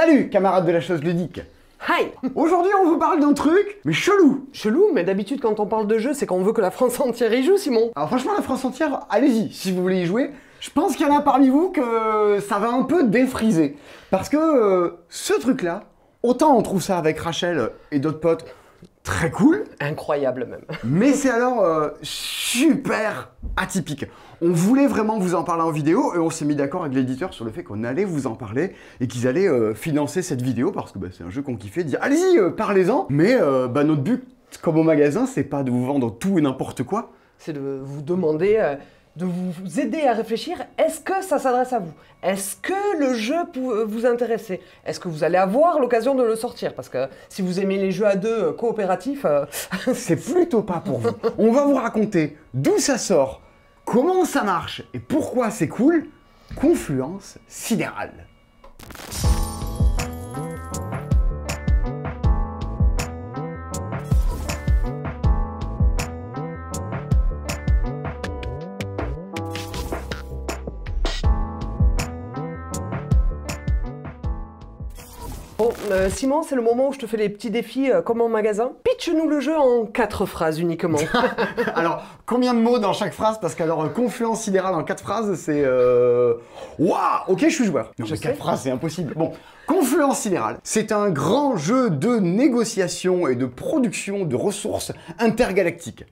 Salut, camarades de la chose ludique Hi Aujourd'hui, on vous parle d'un truc, mais chelou Chelou, mais d'habitude, quand on parle de jeu, c'est qu'on veut que la France entière y joue, Simon Alors franchement, la France entière, allez-y, si vous voulez y jouer. Je pense qu'il y en a parmi vous que ça va un peu défriser. Parce que euh, ce truc-là, autant on trouve ça avec Rachel et d'autres potes très cool. Incroyable même. mais c'est alors euh, super atypique. On voulait vraiment vous en parler en vidéo et on s'est mis d'accord avec l'éditeur sur le fait qu'on allait vous en parler et qu'ils allaient euh, financer cette vidéo parce que bah, c'est un jeu qu'on kiffait, dire allez-y, euh, parlez-en. Mais bah, notre but, comme au magasin, c'est pas de vous vendre tout et n'importe quoi. C'est de vous demander de vous aider à réfléchir, est-ce que ça s'adresse à vous Est-ce que le jeu peut vous intéresser Est-ce que vous allez avoir l'occasion de le sortir Parce que si vous aimez les jeux à deux euh, coopératifs... Euh, c'est plutôt pas pour vous. On va vous raconter d'où ça sort, comment ça marche et pourquoi c'est cool. Confluence sidérale. Euh, Simon, c'est le moment où je te fais les petits défis euh, comme en magasin. Pitch-nous le jeu en quatre phrases uniquement. alors, combien de mots dans chaque phrase Parce qu'alors, euh, confluence sidérale en quatre phrases, c'est... Waouh Ok, je suis joueur. Non, phrases, c'est impossible. Bon, confluence sidérale, c'est un grand jeu de négociation et de production de ressources intergalactiques.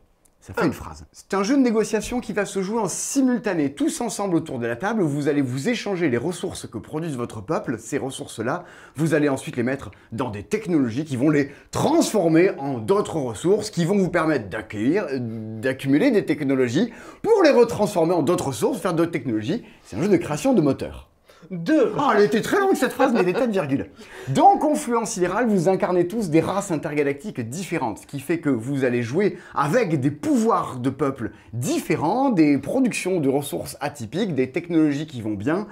Ça fait une phrase. C'est un jeu de négociation qui va se jouer en simultané, tous ensemble autour de la table. Vous allez vous échanger les ressources que produisent votre peuple. Ces ressources-là, vous allez ensuite les mettre dans des technologies qui vont les transformer en d'autres ressources qui vont vous permettre d'accueillir, d'accumuler des technologies pour les retransformer en d'autres ressources, faire d'autres technologies. C'est un jeu de création de moteurs deux. Ah, elle était très longue cette phrase, mais elle était de virgule. Dans Confluence Sidérale, vous incarnez tous des races intergalactiques différentes, ce qui fait que vous allez jouer avec des pouvoirs de peuples différents, des productions de ressources atypiques, des technologies qui vont bien.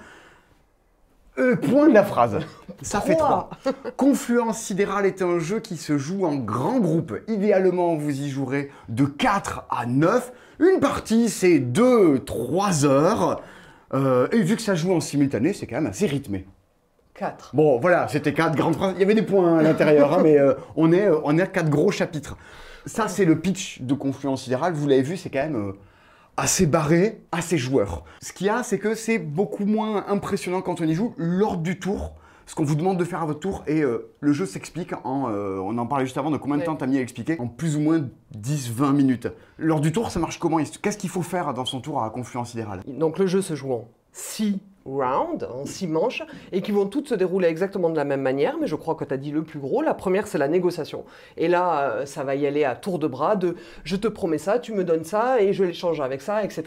Euh, point de la phrase. Ça fait trois. Confluence Sidérale est un jeu qui se joue en grand groupe. Idéalement, vous y jouerez de 4 à 9. Une partie, c'est 2-3 heures. Euh, et vu que ça joue en simultané, c'est quand même assez rythmé. 4. Bon, voilà, c'était quatre grandes phrases. Il y avait des points hein, à l'intérieur, hein, mais euh, euh, on, est, à quatre gros chapitres. Ça, c'est le pitch de Confluence Sidérale. Vous l'avez vu, c'est quand même assez barré, assez joueur. Ce qu'il y a, c'est que c'est beaucoup moins impressionnant quand on y joue. lors du tour, ce qu'on vous demande de faire à votre tour et euh, le jeu s'explique en, euh, on en parlait juste avant de combien de temps t'as mis à expliquer, en plus ou moins 10-20 minutes. Lors du tour, ça marche comment Qu'est-ce qu'il faut faire dans son tour à confluence idéale Donc le jeu se joue en si round, en six manches, et qui vont toutes se dérouler exactement de la même manière, mais je crois que tu as dit le plus gros. La première, c'est la négociation. Et là, euh, ça va y aller à tour de bras de je te promets ça, tu me donnes ça, et je l'échange avec ça, etc.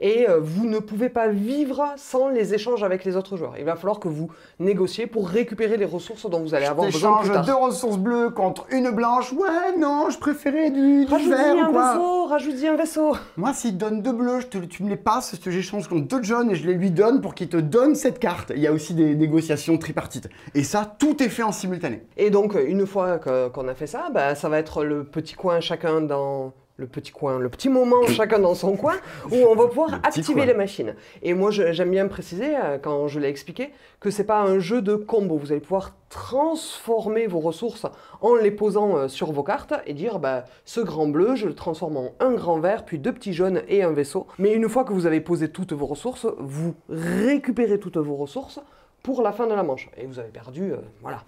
Et euh, vous ne pouvez pas vivre sans les échanges avec les autres joueurs. Il va falloir que vous négociez pour récupérer les ressources dont vous allez avoir besoin plus deux ressources bleues contre une blanche. Ouais, non, je préférais du, du vert un ou quoi. Vaisseau, rajoute un vaisseau. Moi, s'il donne deux bleus, tu me les passes, j'échange contre deux jaunes et je les lui donne pour qu'il te donne cette carte, il y a aussi des négociations tripartites. Et ça, tout est fait en simultané. Et donc, une fois qu'on a fait ça, bah, ça va être le petit coin chacun dans le petit coin, le petit moment chacun dans son coin où on va pouvoir activer les machines. Et moi, j'aime bien préciser, euh, quand je l'ai expliqué, que c'est pas un jeu de combo. Vous allez pouvoir transformer vos ressources en les posant euh, sur vos cartes et dire bah, ce grand bleu, je le transforme en un grand vert, puis deux petits jaunes et un vaisseau. Mais une fois que vous avez posé toutes vos ressources, vous récupérez toutes vos ressources pour la fin de la manche. Et vous avez perdu, euh, voilà,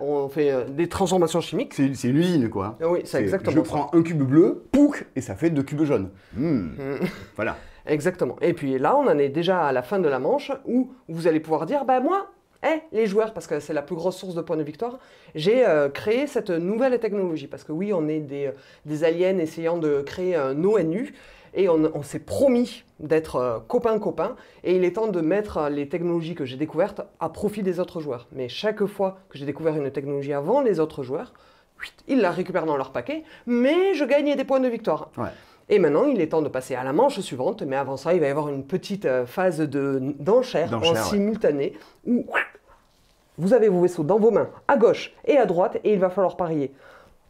on fait euh, des transformations chimiques. C'est une usine, quoi. Ah oui, c'est exactement. Je prends un cube bleu, pouc, et ça fait deux cubes jaunes. Hmm. Hmm. Voilà. Exactement. Et puis là, on en est déjà à la fin de la manche où vous allez pouvoir dire, ben moi, eh, les joueurs, parce que c'est la plus grosse source de points de victoire, j'ai euh, créé cette nouvelle technologie. Parce que oui, on est des, euh, des aliens essayant de créer un ONU, et on, s'est promis d'être euh, copain-copain et il est temps de mettre euh, les technologies que j'ai découvertes à profit des autres joueurs. Mais chaque fois que j'ai découvert une technologie avant les autres joueurs, ils la récupèrent dans leur paquet, mais je gagnais des points de victoire. Et maintenant, il est temps de passer à la manche suivante, mais avant ça, il va y avoir une petite euh, phase d'enchère en simultané où vous avez vos vaisseaux dans vos mains, à gauche et à droite, et il va falloir parier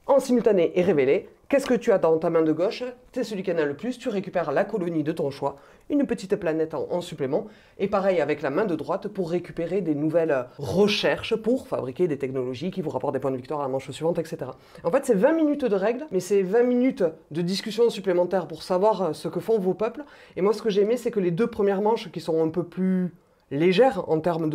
en simultané et révéler Qu'est-ce que tu as dans ta main de gauche C'est celui qui en a le plus, tu récupères la colonie de ton choix, une petite planète en, supplément, et pareil avec la main de droite pour récupérer des nouvelles recherches pour fabriquer des technologies qui vous rapportent des points de victoire à la manche suivante, etc. En fait, c'est 20 minutes de règles, mais c'est 20 minutes de discussion supplémentaire pour savoir ce que font vos peuples, et moi ce que j'ai aimé, c'est que les deux premières manches qui sont un peu plus légère en termes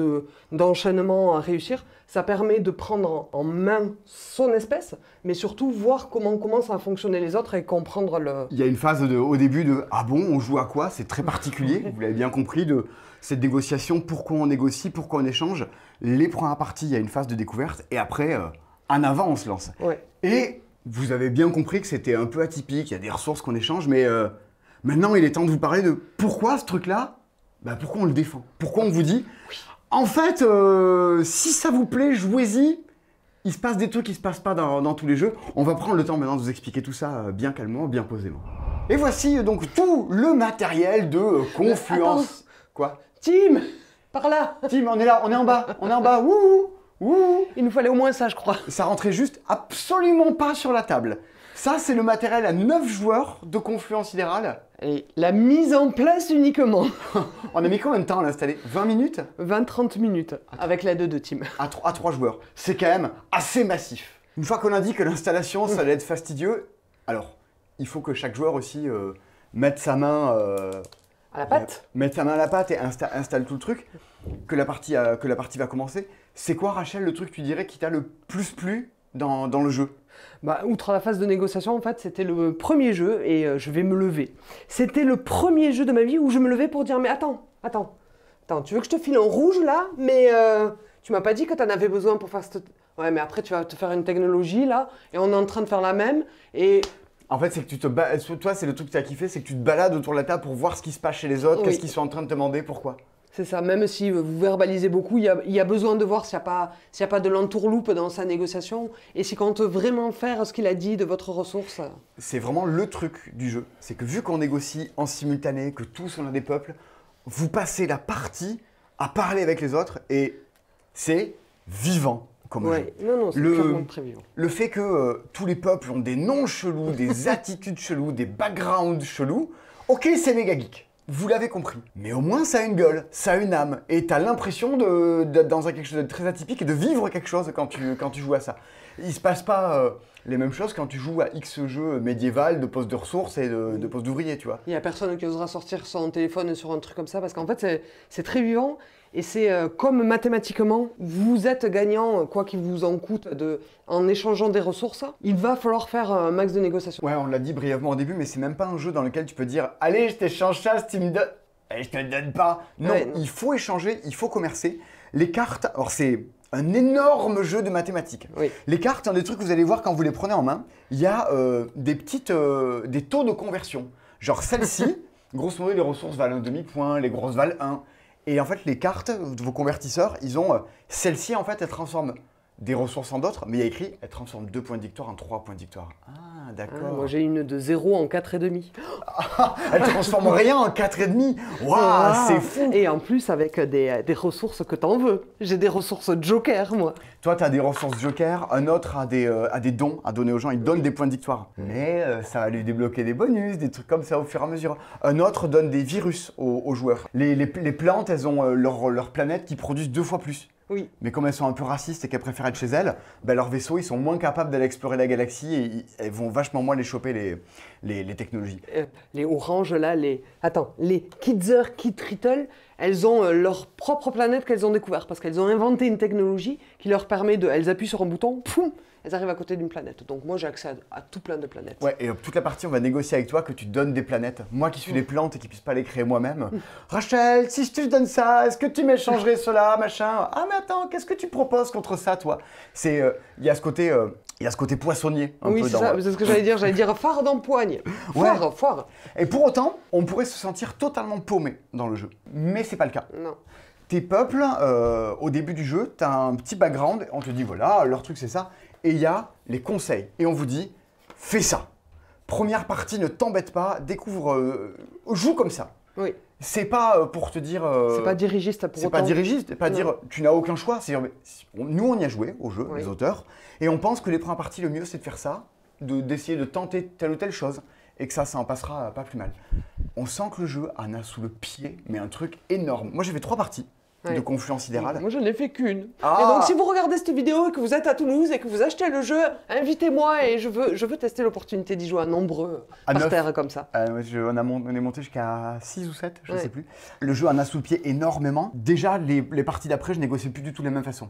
d'enchaînement à réussir. Ça permet de prendre en main son espèce, mais surtout voir comment commencent à fonctionner les autres et comprendre le... Il y a une phase de, au début de « Ah bon, on joue à quoi ?» C'est très particulier, vous l'avez bien compris, de cette négociation, pourquoi on négocie, pourquoi on échange. Les premières parties, il y a une phase de découverte, et après, en euh, un avant, on se lance. Et vous avez bien compris que c'était un peu atypique, il y a des ressources qu'on échange, mais... Euh, maintenant, il est temps de vous parler de pourquoi ce truc-là, bah pourquoi on le défend Pourquoi on vous dit En fait, euh, si ça vous plaît, jouez-y. Il se passe des trucs qui se passent pas dans, tous les jeux. On va prendre le temps maintenant de vous expliquer tout ça euh, bien calmement, bien posément. Et voici euh, donc tout le matériel de Confluence. Quoi Tim Par là Tim, on est là, on est en bas, on est en bas, Ouh Il nous fallait au moins ça, je crois. Ça rentrait juste absolument pas sur la table. Ça, c'est le matériel à 9 joueurs de Confluence idéale. Allez, la mise en place uniquement. On a mis combien de temps à l'installer 20 minutes 20-30 minutes avec la l'aide de team. À, à 3 joueurs. C'est quand même assez massif. Une fois qu'on a dit que l'installation, ça allait être fastidieux, alors il faut que chaque joueur aussi euh, euh, euh, mette sa main à la pâte. mette sa main à la pâte et installe tout le truc, que la partie, que la partie va commencer. C'est quoi, Rachel, le truc, tu dirais, qui t'a le plus plu dans le jeu bah, outre la phase de négociation, en fait, c'était le premier jeu et euh, je vais me lever. C'était le premier jeu de ma vie où je me levais pour dire mais attends, attends, attends, tu veux que je te file en rouge là Mais euh, tu m'as pas dit que tu en avais besoin pour faire cette... Ouais, mais après tu vas te faire une technologie là et on est en train de faire la même et en fait, c'est que tu te toi, c'est le truc que tu as kiffé, c'est que tu te balades autour de la table pour voir ce qui se passe chez les autres, qu'est-ce qu'ils sont en train de te demander, pourquoi. C'est ça, même si vous verbalisez beaucoup, il y a, besoin de voir s'il n'y a, pas, a pas de l'entourloupe dans sa négociation et s'il compte vraiment faire ce qu'il a dit de votre ressource. C'est vraiment le truc du jeu. C'est que vu qu'on négocie en simultané, que tous on des peuples, vous passez la partie à parler avec les autres et c'est vivant. Comme Oui, non, non, c'est le, vivant. le fait que euh, tous les peuples ont des noms chelous, des attitudes chelous, des backgrounds chelous, ok, c'est méga geek. Vous l'avez compris. Mais au moins, ça a une gueule, ça a une âme, et t'as l'impression d'être dans un, quelque chose de très atypique et de vivre quelque chose quand tu joues à ça il se passe pas euh, les mêmes choses quand tu joues à X jeux médiéval de poste de ressources et de, mm. postes poste d'ouvrier, tu vois. Il n'y a personne qui osera sortir son téléphone sur un truc comme ça parce qu'en fait, c'est très vivant et c'est euh, comme mathématiquement, vous êtes gagnant, euh, quoi qu'il vous en coûte, de, en échangeant des ressources. Il va falloir faire un max de négociations. Ouais, on l'a dit brièvement au début, mais c'est même pas un jeu dans lequel tu peux dire Allez, je t'échange ça, Steam de. je te donne pas. non, il faut échanger, il faut commercer. Les cartes, alors c'est un énorme jeu de mathématiques. Les cartes, un des trucs que vous allez voir quand vous les prenez en main, il y a euh, des petites, euh, des taux de conversion. Genre celle-ci, grosso modo, les ressources valent un demi-point, les grosses valent un. Et en fait, les cartes, vos convertisseurs, ils ont euh, celle-ci en fait, elle transforme des ressources en d'autres, mais il y a écrit elle transforme deux points de victoire en trois points de victoire. Ah, d'accord. Ah, moi j'ai une de zéro en quatre et demi. elle transforme rien en quatre demi. Waouh, ah, c'est fou. Et en plus avec des, ressources que t'en veux. J'ai des ressources joker, moi. Toi, t'as des ressources joker, un autre a des, euh, des dons à donner aux gens, il donne des points de victoire. Mm. Mais euh, ça va lui débloquer des bonus, des trucs comme ça au fur et à mesure. Un autre donne des virus aux, joueurs. Les, plantes, elles ont euh, leur, leur planète qui produisent deux fois plus. Oui. Mais comme elles sont un peu racistes et qu'elles préfèrent être chez elles, ben, leurs vaisseaux, ils sont moins capables d'aller explorer la galaxie et elles vont vachement moins les choper, les, technologies. Euh, les oranges, là, les... Attends, les Kidzer, Kitrittle, elles ont euh, leur propre planète qu'elles ont découvert parce qu'elles ont inventé une technologie qui leur permet de... Elles appuient sur un bouton, poum elles arrivent à côté d'une planète. Donc moi j'ai accès à, tout plein de planètes. Ouais, et toute la partie on va négocier avec toi que tu donnes des planètes. Moi qui suis mm. des plantes et qui ne puisse pas les créer moi-même. Rachel, si je te donne ça, est-ce que tu m'échangerais cela, machin Ah mais attends, qu'est-ce que tu proposes contre ça toi C'est euh, il y a ce côté euh, il y a ce côté poissonnier. oui, c'est ça, c'est ce que j'allais dire. J'allais dire phare d'empoigne. Phare, phare. Et pour autant, on pourrait se sentir totalement paumé dans le jeu. Mais c'est pas le cas. Non. Tes peuples, euh, au début du jeu, tu as un petit background, on te dit voilà, leur truc c'est ça et il y a les conseils. Et on vous dit, fais ça. Première partie, ne t'embête pas, découvre, euh, joue comme ça. Oui. C'est pas euh, pour te dire. Euh, c'est pas dirigiste pour C'est pas dirigiste, c'est pas dire tu n'as aucun choix. C'est nous on y a joué au jeu, les auteurs, et on pense que les premières parties le mieux c'est de faire ça, d'essayer de, de tenter telle ou telle chose, et que ça ça en passera pas plus mal. On sent que le jeu en a sous le pied, mais un truc énorme. Moi j'ai fait trois parties de confluence sidérale. Moi, je n'ai fait qu'une. Ah. Et donc, si vous regardez cette vidéo et que vous êtes à Toulouse et que vous achetez le jeu, invitez-moi et je veux, je veux tester l'opportunité d'y jouer à nombreux, à par comme ça. Euh, je, on, a, est monté jusqu'à 6 ou 7, je ne sais plus. Le jeu en a sous pied énormément. Déjà, les, parties d'après, je négociais plus du tout de la même façon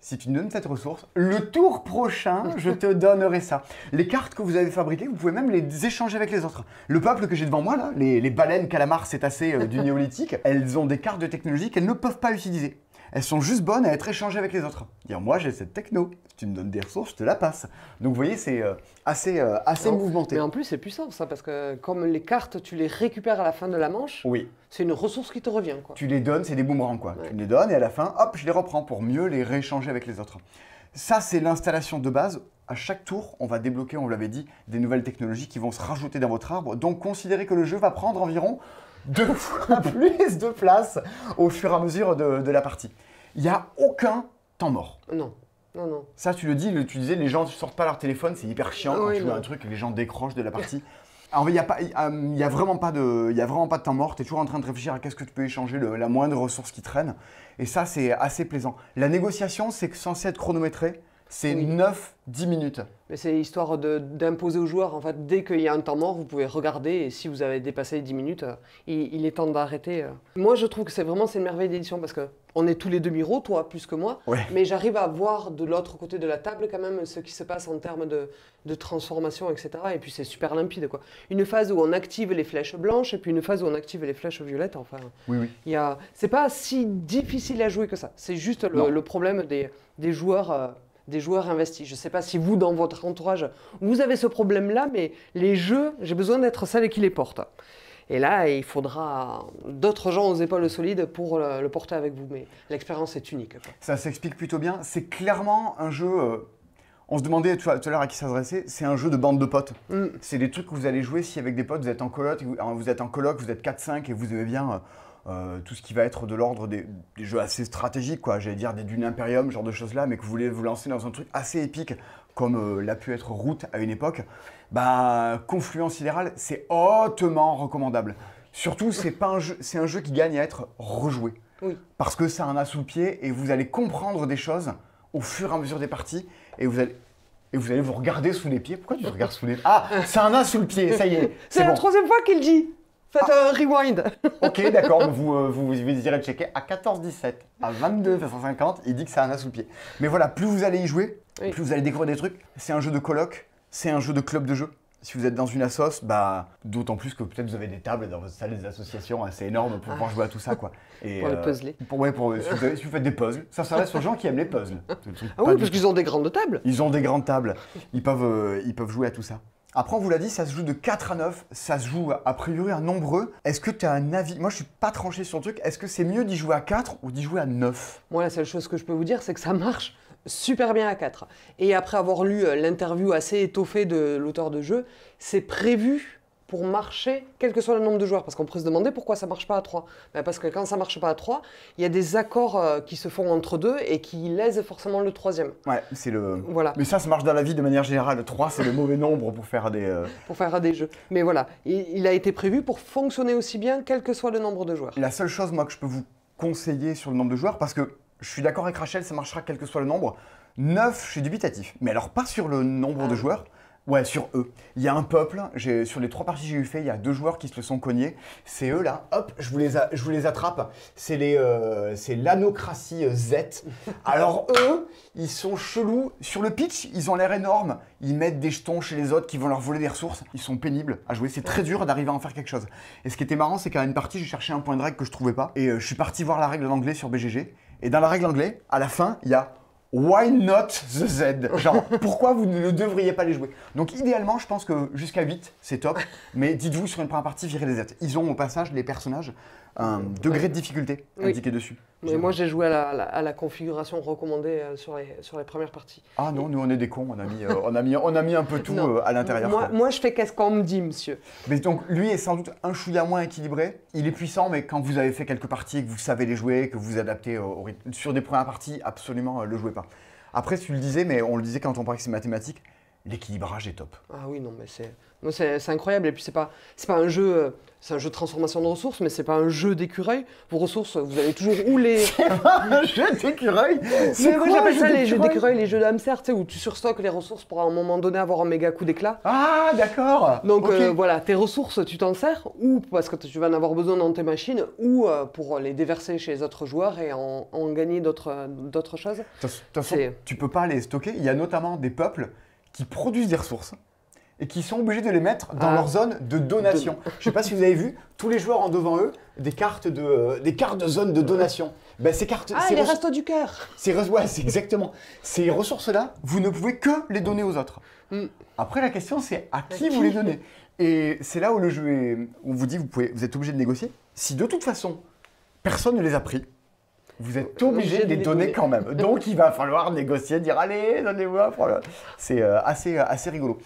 si tu me donnes cette ressource, le tour prochain, je te donnerai ça. Les cartes que vous avez fabriquées, vous pouvez même les échanger avec les autres. Le peuple que j'ai devant moi, là, les, baleines, calamars, c'est euh, assez du néolithique, elles ont des cartes de technologie qu'elles ne peuvent pas utiliser elles sont juste bonnes à être échangées avec les autres. Dire moi j'ai cette techno, tu me donnes des ressources, je te la passe. Donc vous voyez, c'est euh, assez, euh, assez mouvementé. Mais en plus, c'est puissant ça, parce que comme les cartes, tu les récupères à la fin de la manche, oui. c'est une ressource qui te revient. Quoi. Tu les donnes, c'est des boomerangs quoi. Tu les donnes et à la fin, hop, je les reprends pour mieux les rééchanger avec les autres. Ça, c'est l'installation de base. À chaque tour, on va débloquer, on vous l'avait dit, des nouvelles technologies qui vont se rajouter dans votre arbre. Donc considérez que le jeu va prendre environ deux fois plus de place au fur et à mesure de, la partie. Il n'y a aucun temps mort. Non. Non, non. Ça, tu le dis, tu disais, les gens ne sortent pas leur téléphone, c'est hyper chiant quand tu vois un truc, les gens décrochent de la partie. Alors, il n'y a, a, vraiment pas de, temps mort, tu es toujours en train de réfléchir à qu'est-ce que tu peux échanger, la moindre ressource qui traîne. Et ça, c'est assez plaisant. La négociation, c'est censé être chronométré. C'est 9-10 minutes. Mais c'est histoire d'imposer aux joueurs, en fait, dès qu'il y a un temps mort, vous pouvez regarder, et si vous avez dépassé les 10 minutes, euh, il, est temps d'arrêter. Euh. Moi, je trouve que c'est vraiment une merveille d'édition, parce que on est tous les deux rot toi plus que moi, mais j'arrive à voir de l'autre côté de la table quand même ce qui se passe en termes de, de transformation, etc. Et puis c'est super limpide, quoi. Une phase où on active les flèches blanches, et puis une phase où on active les flèches violettes, enfin. Oui, oui. a... C'est pas si difficile à jouer que ça, c'est juste le, problème des, des joueurs... Euh, des joueurs investis. Je ne sais pas si vous, dans votre entourage, vous avez ce problème-là, mais les jeux, j'ai besoin d'être celle qui les porte. Et là, il faudra d'autres gens aux épaules solides pour euh, le, porter avec vous, mais l'expérience est unique. Ça s'explique plutôt bien. C'est clairement un jeu... Euh, on se demandait tout à l'heure à qui s'adresser, c'est un jeu de bande de potes. Mm. C'est des trucs que vous allez jouer si avec des potes, vous êtes en coloc, vous, êtes en vous êtes 4-5 et vous avez bien euh, euh, tout ce qui va être de l'ordre des, jeux assez stratégiques, quoi, j'allais dire des Dune Imperium, genre de choses-là, mais que vous voulez vous lancer dans un truc assez épique, comme euh, l'a pu être Route à une époque, bah, Confluence Sidéral, c'est hautement recommandable. Surtout, c'est un, jeu, un jeu qui gagne à être rejoué. Parce que ça a un as sous le pied et vous allez comprendre des choses au fur et à mesure des parties et vous allez et vous allez vous regarder sous les pieds. Pourquoi tu regardes sous les pieds Ah, c'est un as sous le pied, ça y est. C'est la troisième fois qu'il dit. Faites un rewind. ok, d'accord. Vous, euh, vous, vous, vous, irez checker. À 14,17, à 22,50, il dit que c'est un as pied. Mais voilà, plus vous allez y jouer, plus vous allez découvrir des trucs. C'est un jeu de coloc, c'est un jeu de club de jeu. Si vous êtes dans une assoce, bah, d'autant plus que peut-être vous avez des tables dans votre salle des associations assez énormes pour pouvoir ah. jouer à tout ça. Quoi. Et, pour le euh, puzzler. ouais, si, vous, faites des puzzles, ça s'adresse aux gens qui aiment les puzzles. Ah oui, parce qu'ils ont des grandes tables. Ils ont des grandes tables. Ils peuvent, euh, ils peuvent jouer à tout ça. Après, on vous l'a dit, ça se joue de 4 à 9, ça se joue a priori à nombreux. Est-ce que tu as un avis Moi, je suis pas tranché sur le truc. Est-ce que c'est mieux d'y jouer à 4 ou d'y jouer à 9 Moi, la seule chose que je peux vous dire, c'est que ça marche super bien à 4. Et après avoir lu euh, l'interview assez étoffée de l'auteur de jeu, c'est prévu pour marcher, quel que soit le nombre de joueurs. Parce qu'on pourrait se demander pourquoi ça marche pas à 3. Ben parce que quand ça marche pas à 3, il y a des accords euh, qui se font entre deux et qui lèsent forcément le troisième. Ouais, c'est le. Mais ça, ça marche dans la vie de manière générale. 3, c'est le mauvais nombre pour faire des. Euh, pour faire des jeux. Mais voilà, il, a été prévu pour fonctionner aussi bien, quel que soit le nombre de joueurs. La seule chose, moi, que je peux vous conseiller sur le nombre de joueurs, parce que je suis d'accord avec Rachel, ça marchera quel que soit le nombre. 9, je suis dubitatif. Mais alors pas sur le nombre de ah. joueurs, Ouais, sur eux. Il y a un peuple, sur les trois parties que j'ai eu fait, il y a deux joueurs qui se le sont cognés. C'est eux là, hop, je vous les, je vous les attrape. C'est les, euh, c'est l'anocratie euh, Z. Alors eux, ils sont chelous. Sur le pitch, ils ont l'air énormes. Ils mettent des jetons chez les autres qui vont leur voler des ressources. Ils sont pénibles à jouer. C'est très dur d'arriver à en faire quelque chose. Et ce qui était marrant, c'est qu'à une partie, j'ai cherché un point de règle que je trouvais pas. Et euh, je suis parti voir la règle d'anglais sur BGG. Et dans la règle anglais, à la fin, il y a Why not the Z Genre, pourquoi vous ne devriez pas les jouer Donc, idéalement, je pense que jusqu'à 8, c'est top. Mais dites-vous, sur une première partie, virez les Z. Ils ont au passage les personnages un euh, degré de difficulté indiqué dessus. Mais moi, j'ai joué à la, configuration recommandée euh, sur, les, sur les premières parties. Ah non, nous, on est des cons. On a mis, euh, on a mis, on a mis un peu tout à l'intérieur. Moi, moi, je fais qu'est-ce qu'on me dit, monsieur. Mais donc, lui est sans doute un chouïa moins équilibré. Il est puissant, mais quand vous avez fait quelques parties, que vous savez les jouer, que vous adaptez au rythme, sur des premières parties, absolument, le jouez pas. Après, tu le disais, mais on le disait quand on parlait de mathématiques, mathématique, l'équilibrage est top. Ah oui, non, mais c'est incroyable. Et puis, c'est pas, pas un jeu. Euh, c'est un jeu de transformation de ressources, mais c'est pas un jeu d'écureuil. Vos ressources, vous avez toujours ou les. c'est pas un jeu d'écureuil C'est quoi J'appelle ça les jeux d'écureuil, les jeux de où tu surstockes les ressources pour à un moment donné avoir un méga coup d'éclat. Ah, d'accord Donc euh, voilà, tes ressources, tu t'en sers, ou parce que tu vas en avoir besoin dans tes machines, ou euh, pour les déverser chez les autres joueurs et en, en gagner d'autres choses. De toute façon, tu peux pas les stocker. Il y a notamment des peuples qui produisent des ressources et qui sont obligés de les mettre dans ah. leur zone de donation. Je ne sais pas si vous avez vu, tous les joueurs ont devant eux des cartes de, euh, des cartes de zone de donation. Ben, ces cartes, ah, les restos du cœur Ces c'est exactement. Ces ressources-là, vous ne pouvez que les donner aux autres. Hmm. Après, la question, c'est à qui, vous les donnez Et c'est là où le jeu est... On vous dit, vous, pouvez, vous êtes obligé de négocier. Si de toute façon, personne ne les a pris, vous êtes obligé de les donner quand même. Donc il va falloir négocier, dire allez, donnez-moi. C'est euh, assez, euh, assez rigolo.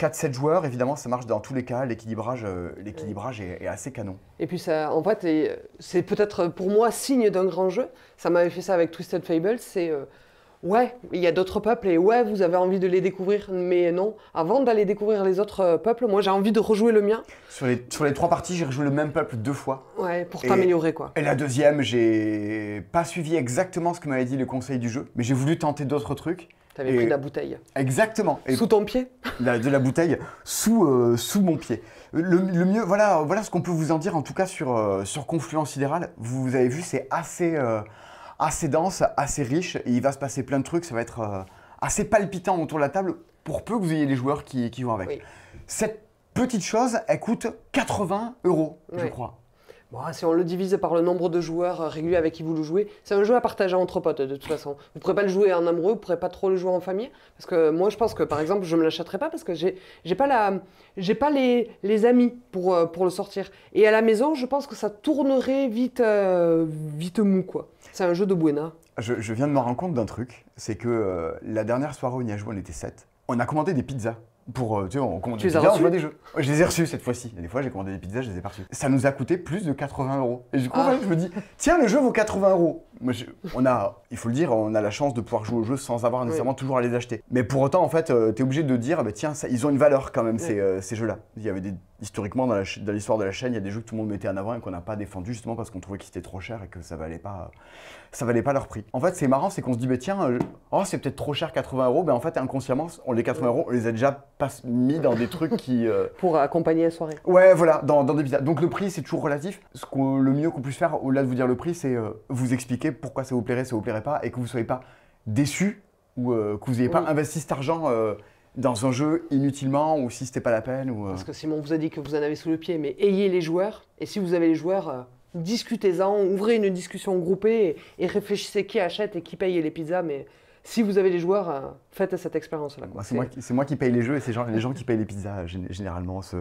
4-7 joueurs, évidemment, ça marche dans tous les cas. L'équilibrage, euh, l'équilibrage est, assez canon. Et puis, ça, en fait, c'est peut-être pour moi signe d'un grand jeu. Ça m'avait fait ça avec Twisted Fables. C'est ouais, il y a d'autres peuples et ouais, vous avez envie de les découvrir, mais non, avant d'aller découvrir les autres euh, peuples, moi j'ai envie de rejouer le mien. Sur les, trois parties, j'ai rejoué le même peuple deux fois. Ouais, pour t'améliorer quoi. Et la deuxième, j'ai pas suivi exactement ce que m'avait dit le conseil du jeu, mais j'ai voulu tenter d'autres trucs. T'avais pris de la bouteille. Exactement. sous ton pied De la bouteille sous, euh, sous mon pied. Le, mieux, voilà, voilà ce qu'on peut vous en dire en tout cas sur, euh, sur Confluence sidérale. Vous, avez vu, c'est assez assez dense, assez riche, il va se passer plein de trucs, ça va être euh, assez palpitant autour de la table, pour peu que vous ayez les joueurs qui, vont avec. Cette petite chose, elle coûte 80 euros, je crois si on le divise par le nombre de joueurs euh, réguliers avec qui vous le jouez, c'est un jeu à partager entre potes de toute façon. Vous pourrez pas le jouer en amoureux, vous pourrez pas trop le jouer en famille, parce que moi je pense que par exemple je me l'achèterai pas parce que j'ai pas les, amis euh, pour le sortir. Et à la maison, je pense que ça tournerait vite euh, mou quoi. C'est un jeu de buena. Je, viens de me rendre compte d'un truc, c'est que la dernière soirée où on y a joué, on était sept. On a commandé des pizzas pour, euh, tu sais, on commande des jeux. Je les ai reçus cette fois-ci. des fois, j'ai commandé des pizzas, je les ai reçus. Ça nous a coûté plus de 80 euros. Et du coup, ah. je me dis, tiens, le jeu vaut 80 euros. Moi, on a, il faut le dire, on a la chance de pouvoir jouer au jeu sans avoir nécessairement toujours à les acheter. Mais pour autant, en fait, euh, t'es obligé de dire, bah, tiens, ça- ils ont une valeur quand même, ces, euh, ces jeux-là. Il y avait des historiquement, dans l'histoire de la chaîne, il y a des jeux que tout le monde mettait en avant et qu'on n'a pas défendu justement parce qu'on trouvait qu'ils étaient trop chers et que ça valait pas, ça valait pas leur prix. En fait, c'est marrant, c'est qu'on se dit, mais bah, tiens, euh, oh, c'est peut-être trop cher 80 euros. Mais ben, en fait, inconsciemment, on, les 80 euros, on les a déjà pas mis dans des trucs qui. Euh, Pour accompagner la soirée. Ouais, voilà, dans, des visages Donc le prix, c'est toujours relatif. Ce le mieux qu'on puisse faire, au-delà de vous dire le prix, c'est euh, vous expliquer pourquoi ça vous plairait, ça vous plairait pas et que vous soyez pas déçu ou que vous n'ayez pas investi cet argent dans un jeu inutilement ou si c'était pas la peine ou, euh. Parce que Simon vous a dit que vous en avez sous le pied, mais ayez les joueurs. Et si vous avez les joueurs, euh, discutez-en, ouvrez une discussion groupée et, réfléchissez qui achète et qui paye les pizzas. Mais si vous avez les joueurs, euh, faites cette expérience-là. Bah, c'est moi, qui paye les jeux et c'est les gens qui payent les pizzas généralement. On se,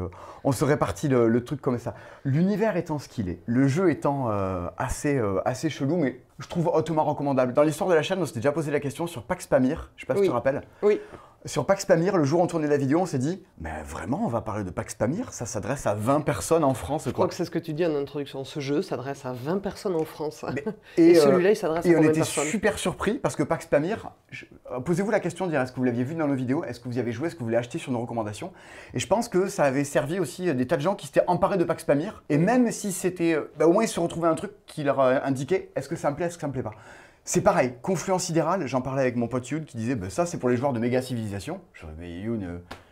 on se répartit le, truc comme ça. L'univers étant ce qu'il est, le jeu étant assez, assez chelou, mais je trouve hautement recommandable. Dans l'histoire de la chaîne, on s'était déjà posé la question sur Pax Pamir, je sais pas si tu te rappelles. Oui sur Pax Pamir, le jour où on tournait la vidéo, on s'est dit, mais vraiment, on va parler de Pax Pamir Ça s'adresse à 20 personnes en France, quoi. Je crois que c'est ce que tu dis en introduction. Ce jeu s'adresse à 20 personnes en France. et, euh, celui-là, il s'adresse à 20 personnes. Et on était super surpris parce que Pax Pamir, euh, posez-vous la question, est-ce que vous l'aviez vu dans nos vidéos Est-ce que vous y avez joué Est-ce que vous l'avez acheté sur nos recommandations Et je pense que ça avait servi aussi euh, des tas de gens qui s'étaient emparés de Pax Pamir. Et même si c'était. Bah, au moins, ils se retrouvaient un truc qui leur indiquait est-ce que ça me plaît, est-ce que ça me plaît pas c'est pareil, Confluence sidérale. j'en parlais avec mon pote Youn qui disait bah, ça c'est pour les joueurs de méga civilisation. Je dis mais Youn,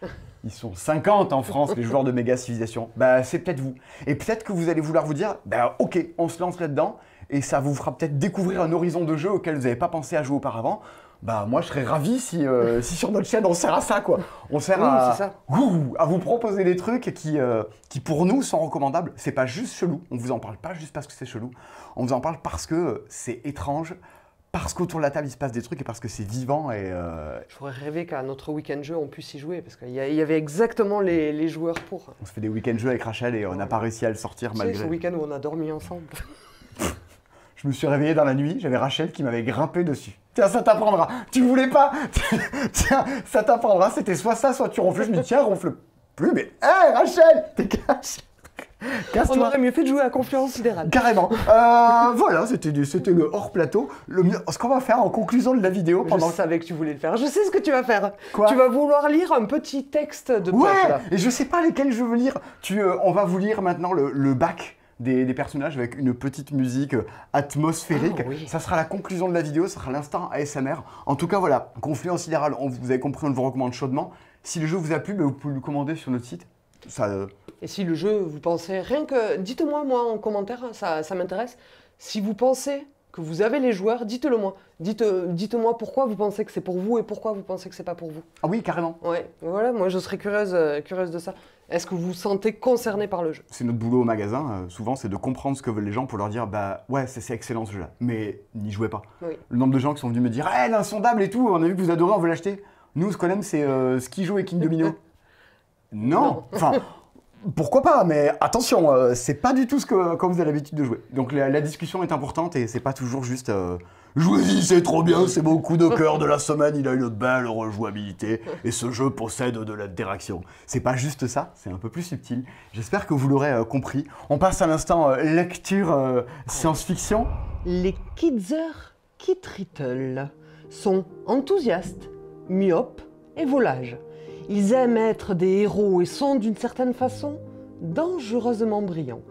euh, ils sont 50 en France les joueurs de méga civilisation. Bah c'est peut-être vous. Et peut-être que vous allez vouloir vous dire bah ok, on se lance là-dedans et ça vous fera peut-être découvrir un horizon de jeu auquel vous n'avez pas pensé à jouer auparavant. Bah moi je serais ravi si, euh, sur notre chaîne on sert à ça quoi. On sert à, ça. à vous proposer des trucs qui, euh, qui pour nous sont recommandables. C'est pas juste chelou, on vous en parle pas juste parce que c'est chelou, on vous en parle parce que c'est étrange, parce qu'autour de la table, il se passe des trucs et parce que c'est vivant. Et, euh, Je pourrais rêver qu'à notre week-end jeu, on puisse y jouer parce qu'il y, avait exactement les, joueurs pour. On se fait des week-end jeux avec Rachel et on n'a pas réussi à le sortir malgré. C'est ce week-end où on a dormi ensemble. Je me suis réveillé dans la nuit, j'avais Rachel qui m'avait grimpé dessus. Tiens, ça t'apprendra. Tu voulais pas Tiens, ça t'apprendra. C'était soit ça, soit tu ronfles. Je me dis, tiens, ronfle plus, mais hé, hey, Rachel, dégage on aurait mieux fait de jouer à Confiance Sidérale. Carrément. Euh, voilà, c'était le hors plateau. ce qu'on va faire en conclusion de la vidéo pendant. Je savais que tu voulais le faire. Je sais ce que tu vas faire. Quoi tu vas vouloir lire un petit texte de ouais Et je sais pas lesquels je veux lire. Tu, euh, on va vous lire maintenant le, bac. Des, personnages avec une petite musique euh, atmosphérique. Ah ça sera la conclusion de la vidéo, ça sera l'instant ASMR. En tout cas, voilà, Confluence Sidérale, vous avez compris, on vous recommande chaudement. Si le jeu vous a plu, ben, vous pouvez le commander sur notre site ça, euh, Et si le jeu, vous pensez, rien que, dites-moi moi en commentaire, ça, m'intéresse, si vous pensez que vous avez les joueurs, dites-le moi. Dites, euh, dites-moi pourquoi vous pensez que c'est pour vous et pourquoi vous pensez que c'est pas pour vous. Ah oui, carrément. Ouais, voilà, moi je serais curieuse, euh, curieuse de ça. Est-ce que vous vous sentez concerné par le jeu C'est notre boulot au magasin, souvent, c'est de comprendre ce que veulent les gens pour leur dire bah ouais, c'est, excellent ce jeu-là, mais n'y jouez pas. Le nombre de gens qui sont venus me dire, hey, eh, l'insondable et tout, on a vu que vous adorez, on veut l'acheter. Nous, ce qu'on aime, c'est ce qui joue et King Domino. Non. Enfin. Pourquoi pas, mais attention, euh, c'est pas du tout ce que comme vous avez l'habitude de jouer. Donc la, discussion est importante et c'est pas toujours juste euh, jouez-y, c'est trop bien, c'est mon coup de cœur de la semaine, il a une belle rejouabilité et ce jeu possède de l'interaction. C'est pas juste ça, c'est un peu plus subtil. J'espère que vous l'aurez euh, compris. On passe à l'instant lecture science-fiction. Les Kidzer Kitrittle sont enthousiastes, myopes et volages. Ils aiment être des héros et sont d'une certaine façon dangereusement brillants.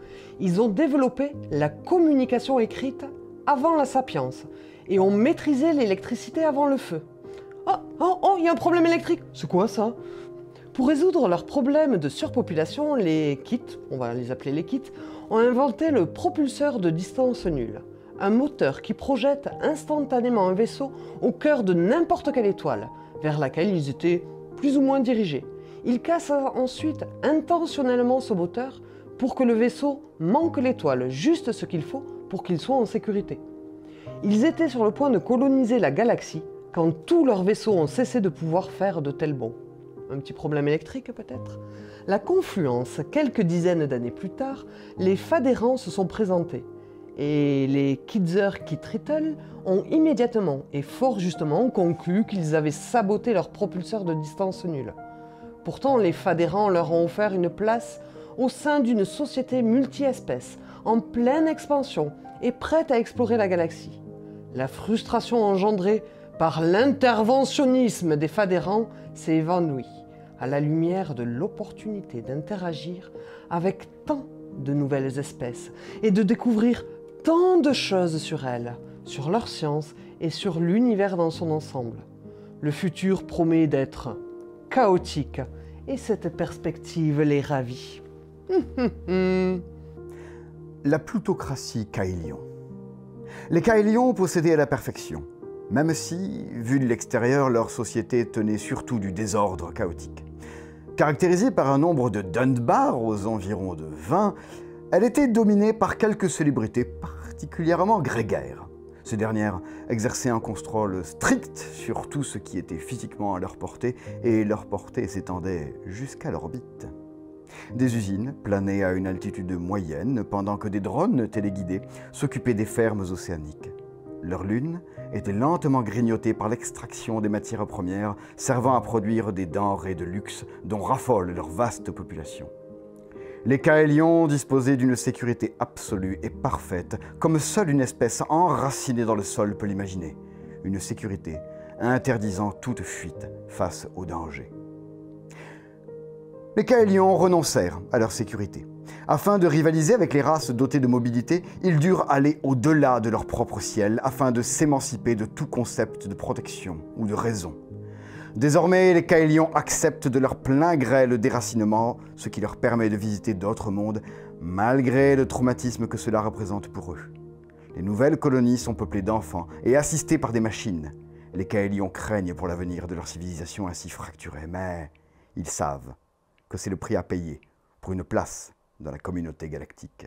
Ils ont développé la communication écrite avant la sapience et ont maîtrisé l'électricité avant le feu. Oh, oh, oh, il y a un problème électrique C'est quoi ça Pour résoudre leur problème de surpopulation, les kits, on va les appeler les kits, ont inventé le propulseur de distance nulle, un moteur qui projette instantanément un vaisseau au cœur de n'importe quelle étoile, vers laquelle ils étaient plus ou moins dirigé. ils cassent ensuite intentionnellement ce moteur pour que le vaisseau manque l'étoile, juste ce qu'il faut pour qu'il soit en sécurité. Ils étaient sur le point de coloniser la galaxie quand tous leurs vaisseaux ont cessé de pouvoir faire de tels bons. Un petit problème électrique peut-être La confluence, quelques dizaines d'années plus tard, les Fadérans se sont présentés et les Kitzer Kitrittel ont immédiatement et fort justement conclu qu'ils avaient saboté leur propulseur de distance nulle. Pourtant, les Fadérans leur ont offert une place au sein d'une société multi-espèces, en pleine expansion et prête à explorer la galaxie. La frustration engendrée par l'interventionnisme des Fadérans s'est évanouie à la lumière de l'opportunité d'interagir avec tant de nouvelles espèces et de découvrir tant de choses sur elles, sur leur science et sur l'univers dans son ensemble. Le futur promet d'être chaotique et cette perspective les ravit. la plutocratie Kaelion. Les Caélions possédaient à la perfection, même si, vu de l'extérieur, leur société tenait surtout du désordre chaotique. Caractérisée par un nombre de Dunbar aux environs de 20, elle était dominée par quelques célébrités particulièrement grégaires. Ces dernières exerçaient un contrôle strict sur tout ce qui était physiquement à leur portée, et leur portée s'étendait jusqu'à l'orbite. Des usines planaient à une altitude moyenne pendant que des drones téléguidés s'occupaient des fermes océaniques. Leur lune était lentement grignotée par l'extraction des matières premières servant à produire des denrées de luxe dont raffolent leur vaste population. Les Caélions disposaient d'une sécurité absolue et parfaite, comme seule une espèce enracinée dans le sol peut l'imaginer. Une sécurité interdisant toute fuite face au danger. Les Caélions renoncèrent à leur sécurité. Afin de rivaliser avec les races dotées de mobilité, ils durent aller au-delà de leur propre ciel afin de s'émanciper de tout concept de protection ou de raison. Désormais, les Caélions acceptent de leur plein gré le déracinement, ce qui leur permet de visiter d'autres mondes, malgré le traumatisme que cela représente pour eux. Les nouvelles colonies sont peuplées d'enfants et assistées par des machines. Les Kaélions craignent pour l'avenir de leur civilisation ainsi fracturée, mais ils savent que c'est le prix à payer pour une place dans la communauté galactique.